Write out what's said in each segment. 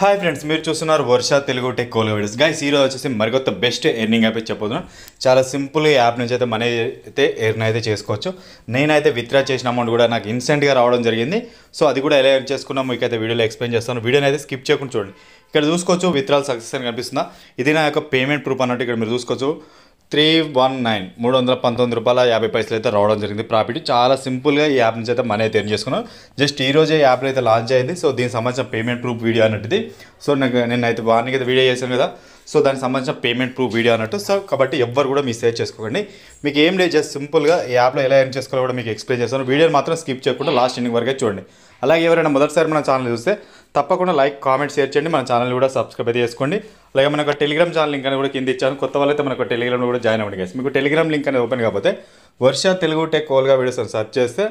hi friends మీరు చూస్తున్నారు Varsha Telugu tech కోల్ వీడియోస్ గైస్ ఈరోజు వచ్చేసి మరికొత్త బెస్ట్ ఎర్నింగ్ యాప్ చెప్పబోతున్నాం చాలా సింపుల్ యాప్ నుంచి అయితే మనీ అయితే ఎర్న్ అయితే చేసుకోవచ్చు నేనైతే విత్డ్రా చేసిన అమౌంట్ కూడా నాకు ఇన్స్టెంట్గా రావడం జరిగింది సో అది కూడా ఎలా ఎర్న్ చేసుకున్నాము మీకు అయితే వీడియోలో ఎక్స్ప్లెయిన్ చేస్తాను వీడియోని అయితే స్కిప్ చేయకుండా చూడండి ఇక్కడ చూసుకోవచ్చు విత్డ్రాల్ సక్సెస్ అని కనిపిస్తుందా ఇది నా యొక్క పేమెంట్ ప్రూఫ్ అన్నట్టు ఇక్కడ మీరు చూసుకోవచ్చు త్రీ వన్ నైన్ మూడు వందల పంతొమ్మిది రూపాయల యాభై పైసలు అయితే రావడం జరిగింది ప్రాఫిట్ చాలా సింపుల్గా ఈ యాప్ నుంచి అయితే మనీ అయితే ఎర్న్ చేసుకున్నాం జస్ట్ ఈ రోజే యాప్ అయితే లాంచ్ అయింది సో దీనికి సంబంధించిన పేమెంట్ ప్రూఫ్ వీడియో అన్నట్టుది సో నాకు అయితే వారానికి అయితే వీడియో చేశాను కదా సో దానికి సంబంధించిన పేమెంట్ ప్రూఫ్ వీడియో అన్నట్టు సో కాబట్టి ఎవ్వరు కూడా మీ సేవ్ చేసుకోకండి మీకు ఏం లేదు జస్ట్ సింపుల్గా ఈ యాప్లో ఎలా ఎర్న్ చేసుకోవాలో కూడా మీకు ఎక్స్ప్లెయిన్ చేస్తాను వీడియోని మాత్రం స్కిప్ చేయకుండా లాస్ట్ ఎండింగ్ వరకే చూడండి అలాగే ఎవరైనా మొదటిసారి మన ఛానల్ చూస్తే తప్పకుండా లైక్ కామెంట్ షేర్ చేయండి మన ఛానల్ కూడా సబ్స్క్రైబ్ చేసుకోండి అలాగే మనకు టెలిగ్రామ్ ఛానల్ లింక్ అని కూడా కింద ఇచ్చాను కొత్త వాళ్ళైతే మనకు టెలిగ్రామ్లో కూడా జాయిన్ అవ్వండి గైస్ మీకు టెలిగ్రామ్ లింక్ అనేది ఓపెన్ కాకపోతే వర్ష తెలుగు టెక్ కోల్గా వీడియోస్ అని చేస్తే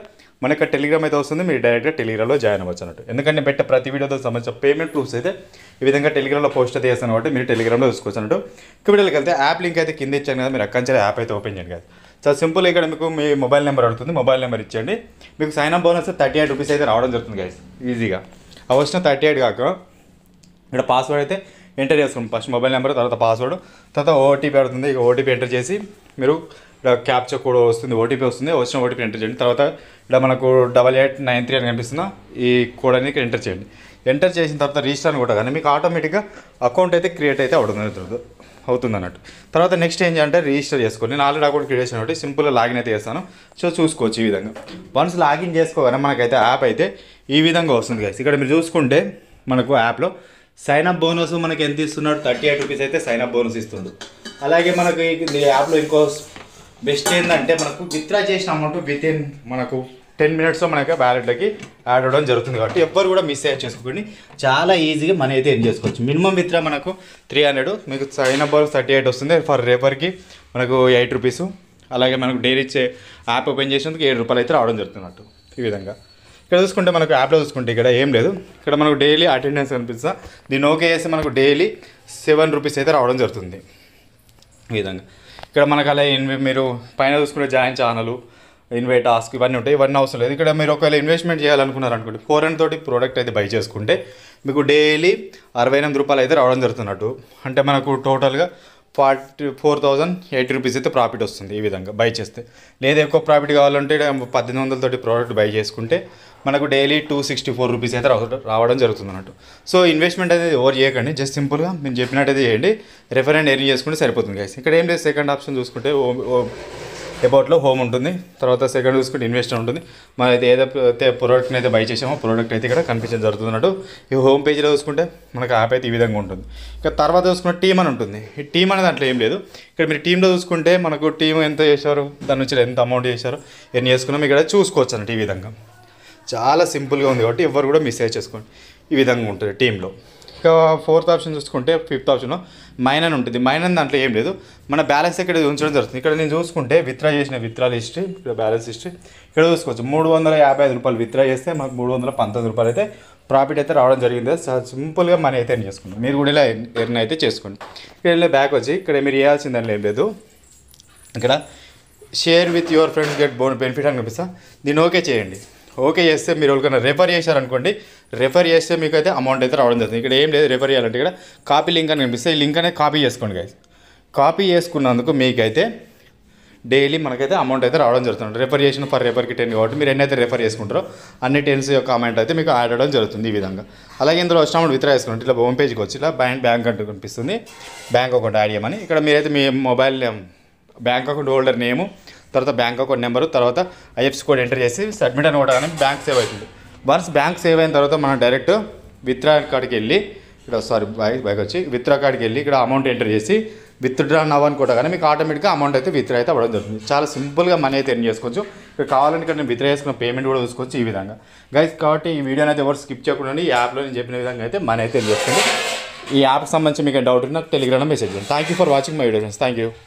మనకు టెలిగ్రామ్ అయితే వస్తుంది మీరు డైరెక్ట్గా టెలిగ్రామ్లో జాయిన్ అవ్వచ్చు అన్నట్టు ఎందుకంటే పెట్టే ప్రతి వీడియోతో సంబంధించిన పేమెంట్ ప్రూఫ్స్ అయితే ఈ విధంగా టెలిగ్రామ్లో పోస్ట్ అయితే చేస్తాను కాబట్టి మీరు టెలిగ్రామ్లో చూసుకోవచ్చు అన్నట్టు ఇక వీడియోకి వెళ్తే యాప్ లింక్ అయితే కింద ఇచ్చాను కదా మీరు అక్కడి యాప్ అయితే ఓపెన్ చేయండి కదా చాలా సింపుల్ ఇక్కడ మీకు మీ మొబైల్ నెంబర్ అడుగుతుంది మొబైల్ నెంబర్ ఇచ్చేయండి మీకు sign up bonus thirty eight rupees అయితే రావడం జరుగుతుంది గైస్ ఈజీగా అవి వచ్చిన థర్టీ ఎయిట్ కాక ఇక్కడ పాస్వర్డ్ అయితే ఎంటర్ చేసుకోండి ఫస్ట్ మొబైల్ నెంబర్ తర్వాత పాస్వర్డ్ తర్వాత ఓటీపీ అడుగుతుంది ఇక ఓటీపీ ఎంటర్ చేసి మీరు ఇక్కడ క్యాప్చర్ కూడా వస్తుంది ఓటీపీ వస్తుంది వచ్చిన ఓటీపీ ఎంటర్ చేయండి తర్వాత ఇక్కడ మనకు డబల్ ఎయిట్ నైన్ త్రీ అని కనిపిస్తున్న ఈ కోడ్ అనేది ఎంటర్ చేయండి ఎంటర్ చేసిన తర్వాత రిజిస్టర్ కూడా కానీ మీకు ఆటోమేటిక్గా అకౌంట్ అయితే క్రియేట్ అయితే అవుతుంది అవుతుంది అన్నట్టు తర్వాత నెక్స్ట్ ఏం చేయాలంటే రిజిస్టర్ చేసుకోండి నేను ఆల్రెడీ అకౌంట్ క్రియేట్ చేసిన ఒకటి సింపుల్గా లాగిన్ అయితే చేస్తాను సో చూసుకోవచ్చు ఈ విధంగా వన్స్ లాగిన్ చేసుకోగానే మనకైతే యాప్ అయితే ఈ విధంగా వస్తుంది కదా ఇక్కడ మీరు చూసుకుంటే మనకు యాప్లో సైన్ అప్ బోనస్ మనకి ఎంత ఇస్తున్నాడు థర్టీ ఎయిట్ రూపీస్ అయితే సైన్ అప్ బోనస్ ఇస్తుంది అలాగే మనకు యాప్లో ఇంకో బెస్ట్ ఏంటంటే మనకు విత్డ్రా చేసిన అమౌంట్ విత్ ఇన్ మనకు టెన్ మినిట్స్లో మనకి వ్యాలెట్లోకి యాడ్ అవ్వడం జరుగుతుంది కాబట్టి ఎవ్వరు కూడా మిస్ అయ్యే చేసుకోండి చాలా ఈజీగా మనం అయితే ఎన్ చేసుకోవచ్చు మినిమం మిత్ర మనకు త్రీ హండ్రెడ్ మీకు సైన్ అప్ థర్టీ ఎయిట్ వస్తుంది ఫర్ రేపర్కి మనకు ఎయిట్ రూపీస్ అలాగే మనకు డైలీ ఇచ్చే యాప్ ఓపెన్ చేసినందుకు ఏడు రూపాయలు అయితే రావడం జరుగుతున్నట్టు ఈ విధంగా ఇక్కడ చూసుకుంటే మనకు యాప్లో చూసుకుంటే ఇక్కడ ఏం లేదు ఇక్కడ మనకు డైలీ అటెండెన్స్ కనిపిస్తా దీన్ని ఓకే చేస్తే మనకు డైలీ సెవెన్ రూపీస్ అయితే రావడం జరుగుతుంది ఈ విధంగా ఇక్కడ మనకు అలా మీరు పైన చూసుకుంటే జాయిన్ ఛానలు ఇన్వైట్ ఆస్క్ ఇవన్నీ ఉంటాయి ఇవన్నీ అవసరం లేదు ఇక్కడ మీరు ఒకవేళ ఇన్వెస్ట్మెంట్ చేయాలనుకున్నారనుకోండి ఫోర్ హండ్రెడ్ తోటి ప్రోడక్ట్ అయితే బై చేసుకుంటే మీకు డైలీ అరవై ఎనిమిది రూపాయలు అయితే రావడం జరుగుతున్నట్టు అంటే మనకు టోటల్గా forty four thousand eighty rupees అయితే ప్రాఫిట్ వస్తుంది ఈ విధంగా బై చేస్తే లేదా ఎక్కువ ప్రాఫిట్ కావాలంటే పద్దెనిమిది వందలతోటి ప్రోడక్ట్ బై చేసుకుంటే మనకు daily two sixty four rupees అయితే రావడం జరుగుతుంది అన్నట్టు సో ఇన్వెస్ట్మెంట్ అనేది ఓవర్ చేయకండి జస్ట్ సింపుల్గా మేము చెప్పినట్టు అయితే చేయండి రెఫర్ ఎర్న్ చేసుకుంటే సరిపోతుంది గైస్ ఇక్కడ ఏం లేదు సెకండ్ ఆప్షన్ చూసుకుంటే అబౌట్లో హోమ్ ఉంటుంది తర్వాత సెకండ్ చూసుకుంటే ఇన్వెస్టర్ ఉంటుంది మనం అయితే ఏదైతే ప్రోడక్ట్ని అయితే బై చేసామో ప్రోడక్ట్ అయితే ఇక్కడ కనిపించడం జరుగుతున్నట్టు ఈ హోమ్ పేజ్లో చూసుకుంటే మనకు యాప్ అయితే ఈ విధంగా ఉంటుంది ఇంకా తర్వాత చూసుకున్న టీమ్ అని ఉంటుంది ఈ టీమ్ అనేది దాంట్లో ఏం లేదు ఇక్కడ మీరు టీంలో చూసుకుంటే మనకు టీం ఎంత చేశారు దాని నుంచి ఎంత అమౌంట్ చేశారు ఎన్ని చేసుకున్నాం ఇక్కడ చూసుకోవచ్చు అన్నట్టు ఈ విధంగా చాలా సింపుల్గా ఉంది కాబట్టి ఎవరు కూడా మిస్ చేసుకోండి ఈ విధంగా ఉంటుంది టీంలో ఇక ఫోర్త్ ఆప్షన్ చూసుకుంటే ఫిఫ్త్ ఆప్షన్ మైనన్ ఉంటుంది మైనన్ దాంట్లో ఏం లేదు మన బ్యాలెన్స్ ఇక్కడ ఉంచడం జరుగుతుంది ఇక్కడ నేను చూసుకుంటే విత్డ్రా చేసిన విత్డ్రాల హిస్టరీ ఇక్కడ బ్యాలెన్స్ హిస్టరీ ఇక్కడ చూసుకోవచ్చు మూడు వందల యాభై ఐదు రూపాయలు విత్డ్రా చేస్తే మాకు మూడు వందల పంతొమ్మిది రూపాయలు అయితే ప్రాఫిట్ అయితే రావడం జరిగింది సింపుల్గా మనీ అయితే ఎర్న్ చేసుకుంటాం మీరు కూడా ఇలా ఎర్న్ అయితే చేసుకోండి ఇక్కడ వెళ్ళి బ్యాక్ వచ్చి ఇక్కడ మీరు వేయాల్సిందని ఏం లేదు ఇక్కడ share with your friends get bonus benefit అని కనిపిస్తా దీన్ని ఓకే చేయండి ఓకే చేస్తే మీరు ఎవరికైనా రెఫర్ చేశారనుకోండి రెఫర్ చేస్తే మీకు అయితే అమౌంట్ అయితే రావడం జరుగుతుంది ఇక్కడ ఏం లేదు రెఫర్ చేయాలంటే ఇక్కడ కాపీ లింక్ అని కనిపిస్తే ఈ లింక్ అనేది కాపీ చేసుకోండి గైస్ కాపీ చేసుకున్నందుకు మీకైతే డైలీ మనకైతే అమౌంట్ అయితే రావడం జరుగుతుంది రెఫర్ చేసిన ఫర్ రెఫర్కి టెన్ కాబట్టి మీరు ఎన్నైతే రెఫర్ చేసుకుంటారో అన్ని టెన్స్ యొక్క అమౌంట్ అయితే మీకు యాడ్ అవ్వడం జరుగుతుంది ఈ విధంగా అలాగే ఇందులో వచ్చినప్పుడు విత్రా చేసుకుంటే ఇట్లా హోమ్ పేజ్కి వచ్చి ఇలా బ్యాంక్ బ్యాంక్ అంటూ కనిపిస్తుంది బ్యాంక్ అకౌంట్ యాడ్ చేయమని ఇక్కడ మీరైతే మీ mobile bank account holder name తర్వాత బ్యాంక్ అకౌంట్ నెంబర్ తర్వాత ఐఎఫ్ఎస్ కోడ్ ఎంటర్ చేసి సబ్మిట్ అని కొట్టగానే బ్యాంక్ సేవ్ అవుతుంది వన్స్ బ్యాంక్ సేవ్ అయిన తర్వాత మనం డైరెక్ట్ విత్డ్రా కార్డ్కి వెళ్ళి ఇక్కడ సారీ బైక్ బైక్ వచ్చి విత్డ్రా కార్డ్కి వెళ్ళి ఇక్కడ అమౌంట్ ఎంటర్ చేసి విత్డ్రా నవ్ కానీ మీకు ఆటోమేటిక్గా అమౌంట్ అయితే విత్డ్రా అయితే అవ్వడం జరుగుతుంది చాలా సింపుల్గా మనీ అయితే ఎన్ చేసుకోవచ్చు ఇక్కడ కావాలని ఇక్కడ నేను విత్డ్రా చేసుకున్న పేమెంట్ కూడా చూసుకోవచ్చు ఈ విధంగా గైస్ కాబట్టి ఈ వీడియో అయితే ఎవరు స్కిప్ చేయకుండా ఈ యాప్లో నేను చెప్పిన విధంగా అయితే మనీ అయితే ఎన్ చేసుకోండి ఈ యాప్కి సంబంధించి మీకు డౌట్ ఉన్న టెలిగ్రామ్ మెసేజ్ చేయండి thank you for watching my video thank you